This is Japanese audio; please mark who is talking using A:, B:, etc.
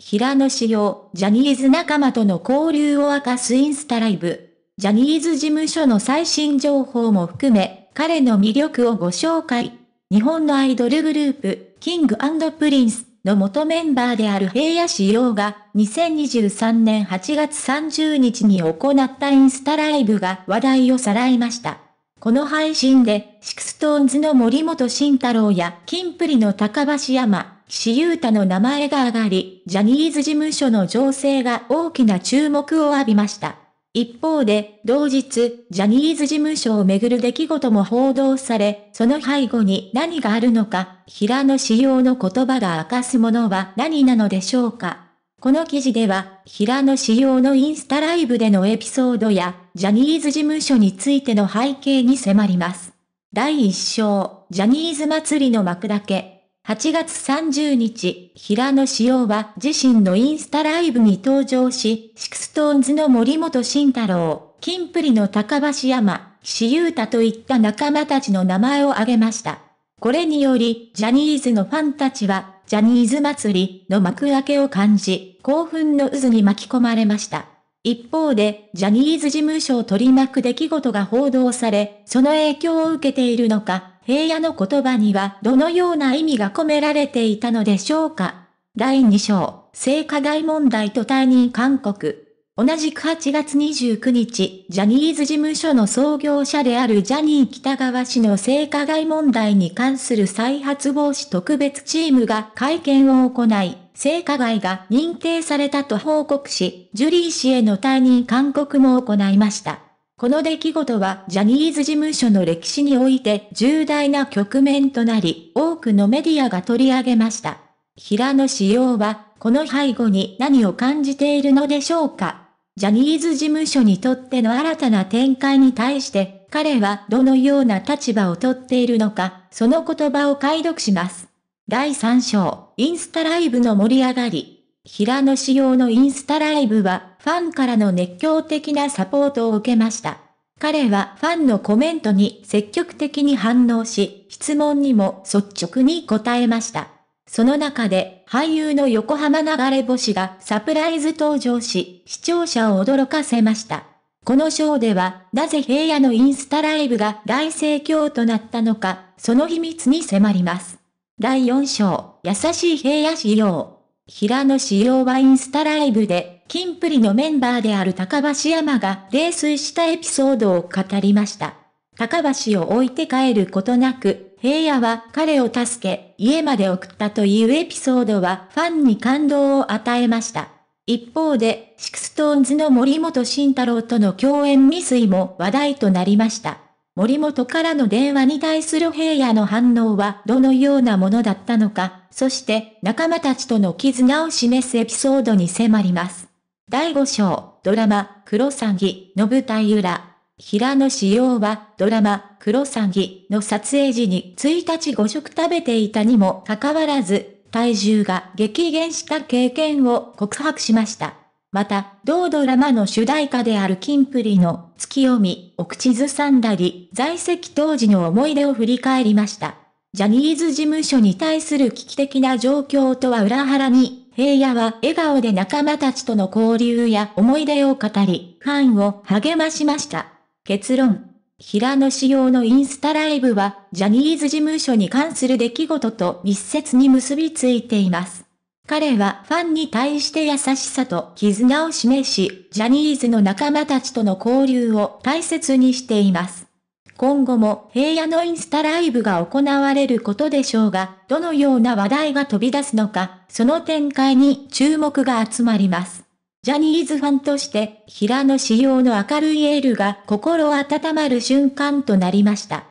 A: 平野紫耀、ジャニーズ仲間との交流を明かすインスタライブ。ジャニーズ事務所の最新情報も含め、彼の魅力をご紹介。日本のアイドルグループ、キングプリンスの元メンバーである平野紫耀が、2023年8月30日に行ったインスタライブが話題をさらいました。この配信で、シクストーンズの森本慎太郎や、キンプリの高橋山、岸優太の名前が上がり、ジャニーズ事務所の情勢が大きな注目を浴びました。一方で、同日、ジャニーズ事務所をめぐる出来事も報道され、その背後に何があるのか、平野仕様の言葉が明かすものは何なのでしょうか。この記事では、平野仕様のインスタライブでのエピソードや、ジャニーズ事務所についての背景に迫ります。第1章、ジャニーズ祭りの幕だけ。8月30日、平野紫耀は自身のインスタライブに登場し、シクストーンズの森本慎太郎、金プリの高橋山、岸優太といった仲間たちの名前を挙げました。これにより、ジャニーズのファンたちは、ジャニーズ祭りの幕開けを感じ、興奮の渦に巻き込まれました。一方で、ジャニーズ事務所を取り巻く出来事が報道され、その影響を受けているのか、平野の言葉にはどのような意味が込められていたのでしょうか。第2章、性加害問題と退任勧告。同じく8月29日、ジャニーズ事務所の創業者であるジャニー北川氏の性加害問題に関する再発防止特別チームが会見を行い、性加害が認定されたと報告し、ジュリー氏への退任勧告も行いました。この出来事はジャニーズ事務所の歴史において重大な局面となり、多くのメディアが取り上げました。平野紫耀は、この背後に何を感じているのでしょうかジャニーズ事務所にとっての新たな展開に対して、彼はどのような立場をとっているのか、その言葉を解読します。第3章、インスタライブの盛り上がり。平野紫耀のインスタライブはファンからの熱狂的なサポートを受けました。彼はファンのコメントに積極的に反応し、質問にも率直に答えました。その中で、俳優の横浜流れ星がサプライズ登場し、視聴者を驚かせました。このショーでは、なぜ平野のインスタライブが大盛況となったのか、その秘密に迫ります。第4章、優しい平野仕様。平野仕様はインスタライブでキンプリのメンバーである高橋山が泥酔したエピソードを語りました。高橋を置いて帰ることなく、平野は彼を助け、家まで送ったというエピソードはファンに感動を与えました。一方で、シクストーンズの森本慎太郎との共演未遂も話題となりました。森本からの電話に対する平野の反応はどのようなものだったのか、そして仲間たちとの絆を示すエピソードに迫ります。第5章、ドラマ、クロサギの舞台裏。平野紫耀は、ドラマ、クロサギの撮影時に1日5食食べていたにもかかわらず、体重が激減した経験を告白しました。また、同ドラマの主題歌であるキンプリの月読みを口ずさんだり、在籍当時の思い出を振り返りました。ジャニーズ事務所に対する危機的な状況とは裏腹に、平野は笑顔で仲間たちとの交流や思い出を語り、ファンを励ましました。結論。平野仕様のインスタライブは、ジャニーズ事務所に関する出来事と密接に結びついています。彼はファンに対して優しさと絆を示し、ジャニーズの仲間たちとの交流を大切にしています。今後も平野のインスタライブが行われることでしょうが、どのような話題が飛び出すのか、その展開に注目が集まります。ジャニーズファンとして、平野仕様の明るいエールが心温まる瞬間となりました。